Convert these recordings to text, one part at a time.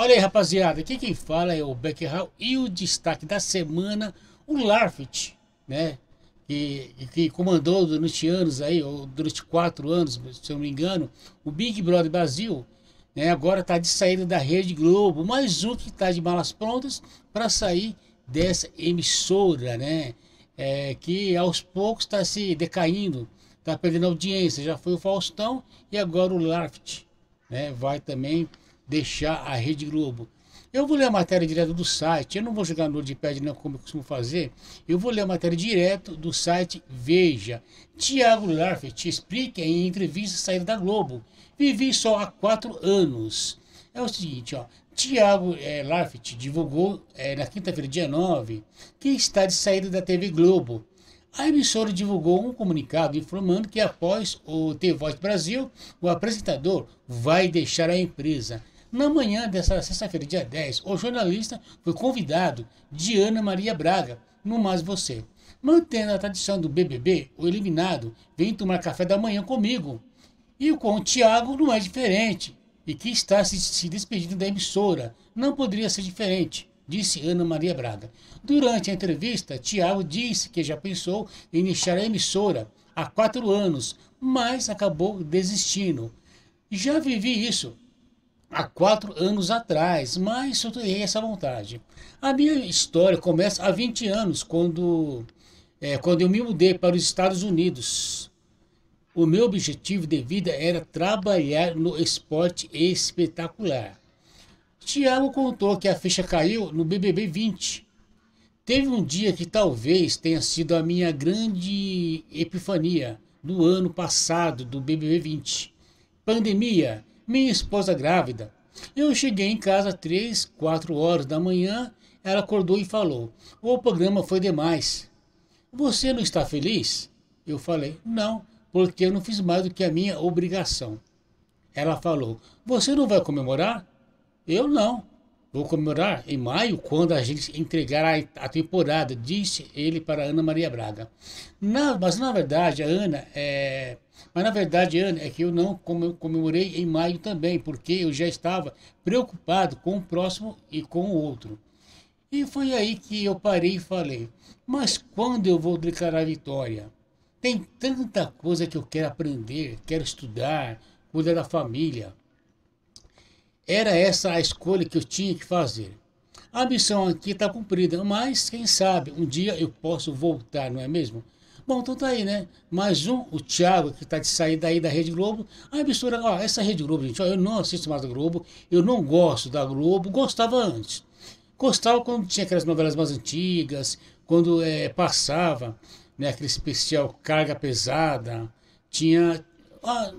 Olha aí, rapaziada, aqui quem fala é o Beckerhal e o destaque da semana, o Larfit, né? Que, que comandou durante anos aí, ou durante quatro anos, se eu não me engano, o Big Brother Brasil, né? Agora tá de saída da Rede Globo, mais um que tá de malas prontas para sair dessa emissora, né? É, que aos poucos está se decaindo, está perdendo audiência. Já foi o Faustão e agora o Larft, né? Vai também deixar a Rede Globo. Eu vou ler a matéria direto do site, eu não vou jogar no Notepad não, como eu costumo fazer. Eu vou ler a matéria direto do site Veja. Tiago Larfet explica em entrevista saída da Globo. Vivi só há quatro anos. É o seguinte, ó. Tiago é, divulgou é, na quinta-feira, dia 9, que está de saída da TV Globo. A emissora divulgou um comunicado informando que após o The Voice Brasil, o apresentador vai deixar a empresa. Na manhã dessa sexta-feira, dia 10, o jornalista foi convidado de Ana Maria Braga, no Mais Você. Mantendo a tradição do BBB, o eliminado vem tomar café da manhã comigo. E com o Tiago não é diferente. E que está se, se despedindo da emissora. Não poderia ser diferente disse Ana Maria Braga. Durante a entrevista, Tiago disse que já pensou em deixar a emissora há quatro anos, mas acabou desistindo. Já vivi isso há quatro anos atrás, mas eu tenho essa vontade. A minha história começa há 20 anos, quando, é, quando eu me mudei para os Estados Unidos. O meu objetivo de vida era trabalhar no esporte espetacular. Tiago contou que a ficha caiu no BBB 20. Teve um dia que talvez tenha sido a minha grande epifania do ano passado do BBB 20. Pandemia, minha esposa grávida. Eu cheguei em casa três, quatro horas da manhã. Ela acordou e falou: O programa foi demais. Você não está feliz? Eu falei: Não, porque eu não fiz mais do que a minha obrigação. Ela falou: Você não vai comemorar? Eu não. Vou comemorar em maio, quando a gente entregar a, a temporada, disse ele para Ana Maria Braga. Não, mas na verdade, a Ana é. Mas na verdade, Ana, é que eu não comemorei em maio também, porque eu já estava preocupado com o próximo e com o outro. E foi aí que eu parei e falei: mas quando eu vou declarar vitória? Tem tanta coisa que eu quero aprender, quero estudar, cuidar da família. Era essa a escolha que eu tinha que fazer. A missão aqui está cumprida, mas quem sabe um dia eu posso voltar, não é mesmo? Bom, então tá aí, né? Mais um, o Thiago, que tá de saída aí da Rede Globo. a mistura, ó, essa Rede Globo, gente, ó, eu não assisto mais a Globo, eu não gosto da Globo, gostava antes. Gostava quando tinha aquelas novelas mais antigas, quando é, passava, né, aquele especial Carga Pesada, tinha... Ó,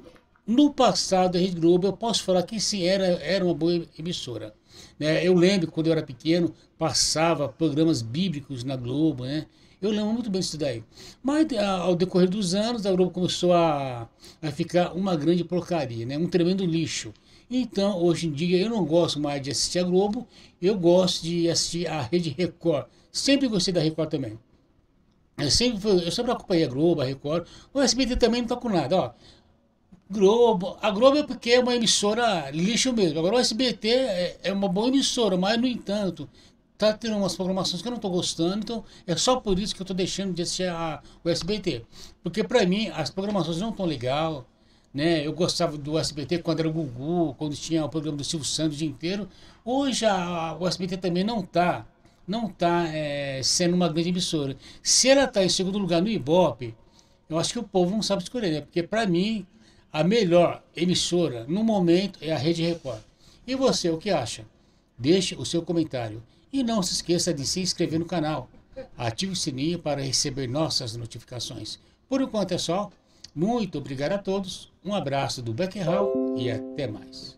no passado, a Rede Globo, eu posso falar que sim, era, era uma boa emissora. Né? Eu lembro, quando eu era pequeno, passava programas bíblicos na Globo, né? Eu lembro muito bem disso daí. Mas ah, ao decorrer dos anos, a Globo começou a, a ficar uma grande porcaria, né? um tremendo lixo. Então, hoje em dia, eu não gosto mais de assistir a Globo, eu gosto de assistir a Rede Record. Sempre gostei da Record também. Eu sempre, eu sempre acompanhei a Globo, a Record. O SBT também não tá com nada, ó. Globo. A Globo é porque é uma emissora lixo mesmo. Agora o SBT é, é uma boa emissora, mas no entanto, tá tendo umas programações que eu não tô gostando, então é só por isso que eu tô deixando de assistir a, o SBT. Porque para mim as programações não tão legal, né? Eu gostava do SBT quando era o Gugu, quando tinha o programa do Silvio Santos o dia inteiro. Hoje a, a, o SBT também não tá, não tá é, sendo uma grande emissora. Se ela tá em segundo lugar no Ibope, eu acho que o povo não sabe escolher, né? Porque para mim a melhor emissora no momento é a Rede Record. E você, o que acha? Deixe o seu comentário e não se esqueça de se inscrever no canal. Ative o sininho para receber nossas notificações. Por enquanto é só. Muito obrigado a todos, um abraço do Beckerhall e até mais.